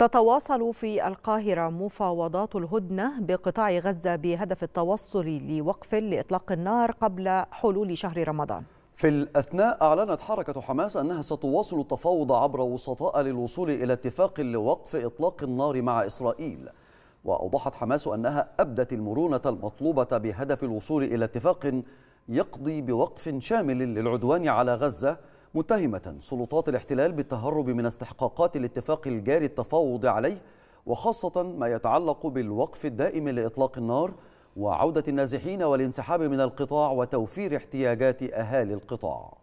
تتواصل في القاهرة مفاوضات الهدنة بقطاع غزة بهدف التوصل لوقف لإطلاق النار قبل حلول شهر رمضان في الأثناء أعلنت حركة حماس أنها ستواصل التفاوض عبر وسطاء للوصول إلى اتفاق لوقف إطلاق النار مع إسرائيل وأوضحت حماس أنها أبدت المرونة المطلوبة بهدف الوصول إلى اتفاق يقضي بوقف شامل للعدوان على غزة متهمة سلطات الاحتلال بالتهرب من استحقاقات الاتفاق الجاري التفاوض عليه وخاصة ما يتعلق بالوقف الدائم لإطلاق النار وعودة النازحين والانسحاب من القطاع وتوفير احتياجات أهالي القطاع